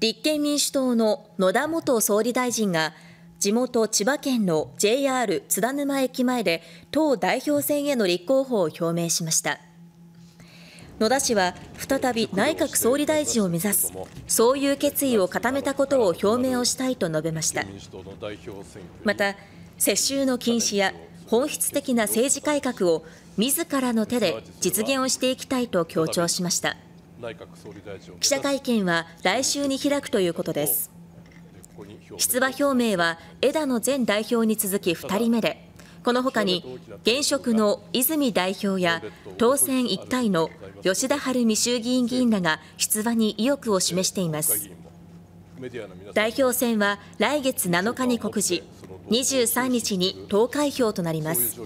立憲民主党の野田元総理大臣が、地元千葉県の JR 津田沼駅前で党代表選への立候補を表明しました。野田氏は再び内閣総理大臣を目指す、そういう決意を固めたことを表明をしたいと述べました。また、世襲の禁止や本質的な政治改革を自らの手で実現をしていきたいと強調しました。記者会見は来週に開くということです出馬表明は枝野前代表に続き2人目でこのほかに現職の泉代表や当選1回の吉田晴美衆議院議員らが出馬に意欲を示しています代表選は来月7日に告示23日に投開票となります